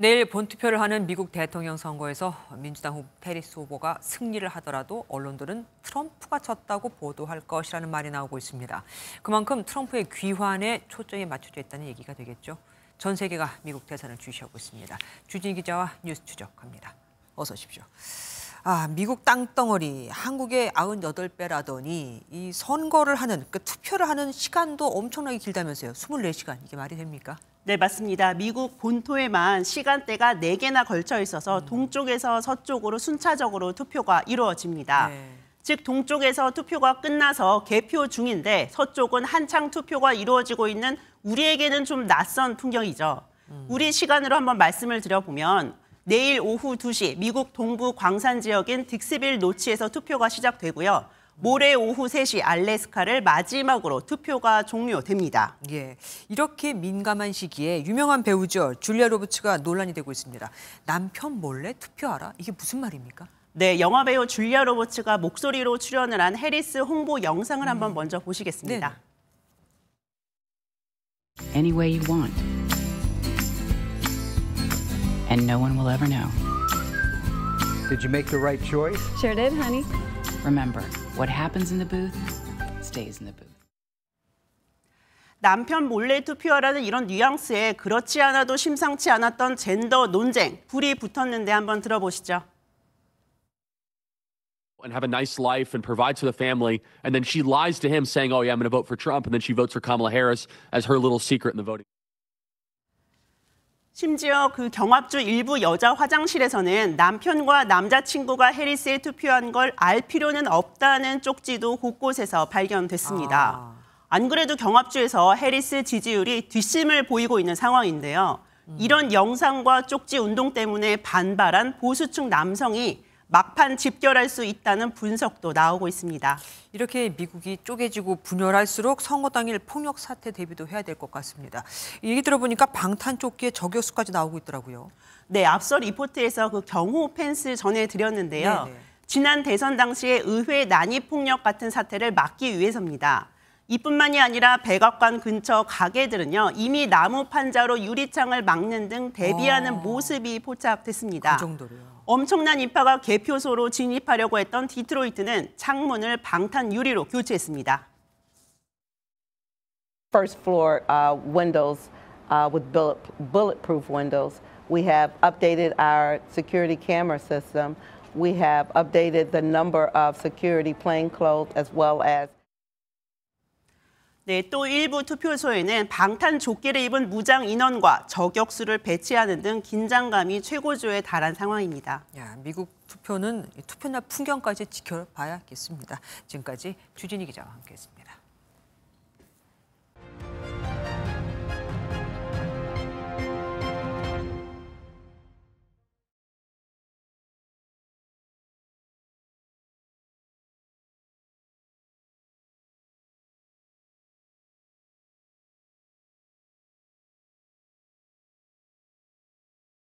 내일 본투표를 하는 미국 대통령 선거에서 민주당 후 페리스 후보가 승리를 하더라도 언론들은 트럼프가 졌다고 보도할 것이라는 말이 나오고 있습니다. 그만큼 트럼프의 귀환에 초점이 맞춰져 있다는 얘기가 되겠죠. 전 세계가 미국 대선을 주시하고 있습니다. 주진 기자와 뉴스 추적합니다. 어서 오십시오. 아, 미국 땅덩어리 한국의 98배라더니 이 선거를 하는 그 투표를 하는 시간도 엄청나게 길다면서요. 24시간 이게 말이 됩니까? 네, 맞습니다. 미국 본토에만 시간대가 4개나 걸쳐 있어서 음. 동쪽에서 서쪽으로 순차적으로 투표가 이루어집니다. 네. 즉 동쪽에서 투표가 끝나서 개표 중인데 서쪽은 한창 투표가 이루어지고 있는 우리에게는 좀 낯선 풍경이죠. 음. 우리 시간으로 한번 말씀을 드려보면 내일 오후 2시 미국 동부 광산 지역인 딕스빌 노치에서 투표가 시작되고요. 모레 오후 3시 알래스카를 마지막으로 투표가 종료됩니다. 예, 이렇게 민감한 시기에 유명한 배우죠. 줄리아 로버츠가 논란이 되고 있습니다. 남편 몰래 투표하라? 이게 무슨 말입니까? 네, 영화 배우 줄리아 로버츠가 목소리로 출연을 한 해리스 홍보 영상을 한번 음. 먼저 보시겠습니다. 네. and no one will ever know. Did you make the right choice? Sure did, honey. Remember, what happens in the booth stays in the booth. 남편 몰래 투표하라는 이런 뉘앙스에 그렇지 않아도 심상치 않았던 젠더 논쟁 불이 붙었는데 한번 들어보시죠. and have a nice life and provides for the family. And then she lies to him saying, Oh, yeah, I'm going to vote for Trump. And then she votes for Kamala Harris as her little secret in the voting. 심지어 그 경합주 일부 여자 화장실에서는 남편과 남자친구가 해리스에 투표한 걸 알 필요는 없다는 쪽지도 곳곳에서 발견됐습니다. 아. 안 그래도 경합주에서 해리스 지지율이 뒷심을 보이고 있는 상황인데요. 이런 영상과 쪽지 운동 때문에 반발한 보수층 남성이 막판 집결할 수 있다는 분석도 나오고 있습니다. 이렇게 미국이 쪼개지고 분열할수록 선거 당일 폭력 사태 대비도 해야 될 것 같습니다. 얘기 들어보니까 방탄조끼의 저격수까지 나오고 있더라고요. 네, 앞서 리포트에서 그 경호 펜스 전해드렸는데요. 네네. 네. 지난 대선 당시의 의회 난입 폭력 같은 사태를 막기 위해서입니다. 이뿐만이 아니라 백악관 근처 가게들은요 이미 나무 판자로 유리창을 막는 등 대비하는 아, 모습이 포착됐습니다. 그 정도로요. 엄청난 인파가 개표소로 진입하려고 했던 디트로이트는 창문을 방탄 유리로 교체했습니다. First floor uh, windows uh, with bullet, bulletproof windows. We have updated our security camera system. We have updated the number of security plainclothes as well as 네, 또 일부 투표소에는 방탄 조끼를 입은 무장 인원과 저격수를 배치하는 등 긴장감이 최고조에 달한 상황입니다. 야, 미국 투표는 투표날 풍경까지 지켜봐야겠습니다. 지금까지 주진희 기자와 함께했습니다.